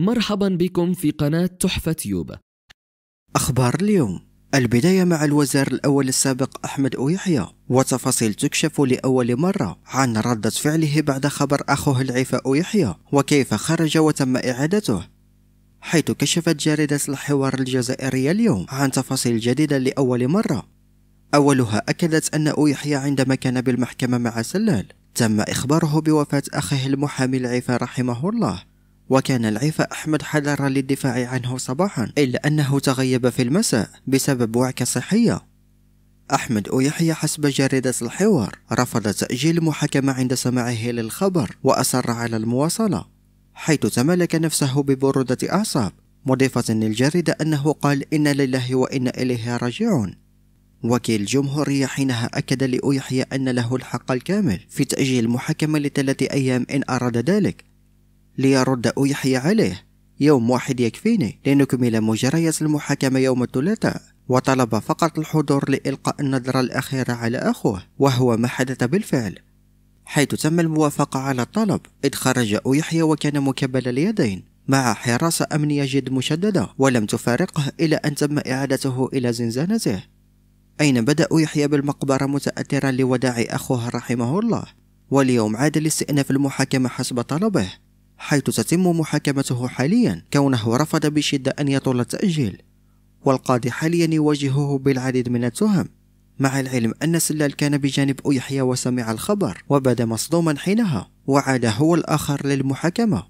مرحبا بكم في قناة تحفة يوبا أخبار اليوم البداية مع الوزير الأول السابق أحمد أويحيا وتفاصيل تكشف لأول مرة عن ردة فعله بعد خبر أخوه العيفة أويحيا وكيف خرج وتم إعادته حيث كشفت جريدة الحوار الجزائرية اليوم عن تفاصيل جديدة لأول مرة أولها أكدت أن أويحيا عندما كان بالمحكمة مع سلال تم إخباره بوفاة أخيه المحامي العيفة رحمه الله وكان العفاء أحمد حذر للدفاع عنه صباحا إلا أنه تغيب في المساء بسبب وعكة صحية أحمد أويحيى حسب جريدة الحوار رفض تأجيل المحاكمة عند سماعه للخبر وأصر على المواصلة حيث تملك نفسه ببرودة أعصاب مضيفة للجريدة أنه قال إن لله وإنا إليه راجعون وكيل الجمهورية حينها أكد لأويحيى أن له الحق الكامل في تأجيل المحاكمة لثلاثة أيام إن أراد ذلك ليرد يحيى عليه يوم واحد يكفيني لنكمل إلى مجريات المحاكمة يوم الثلاثاء وطلب فقط الحضور لإلقاء النظرة الأخيرة على أخوه وهو ما حدث بالفعل حيث تم الموافقة على الطلب إذ خرج يحيى وكان مكبل اليدين مع حراسة أمنية جد مشددة ولم تفارقه إلى أن تم إعادته إلى زنزانته أين بدأ يحيى بالمقبرة متأثرا لوداع أخوه رحمه الله واليوم عاد لاستئناف المحاكمة حسب طلبه حيث تتم محاكمته حاليا كونه رفض بشدة أن يطول التأجيل والقاضي حاليا يواجهه بالعديد من التهم مع العلم أن سلال كان بجانب يحيى وسمع الخبر وبدا مصدوما حينها وعاد هو الآخر للمحاكمة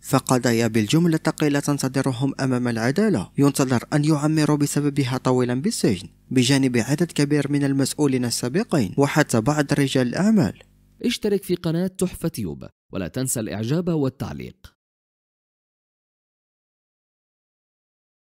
فقضايا بالجملة ثقيلة تنتظرهم أمام العدالة ينتظر أن يعمروا بسببها طويلا بالسجن بجانب عدد كبير من المسؤولين السابقين وحتى بعض رجال الأعمال اشترك في قناة تحفة يوب ولا تنسى الاعجاب والتعليق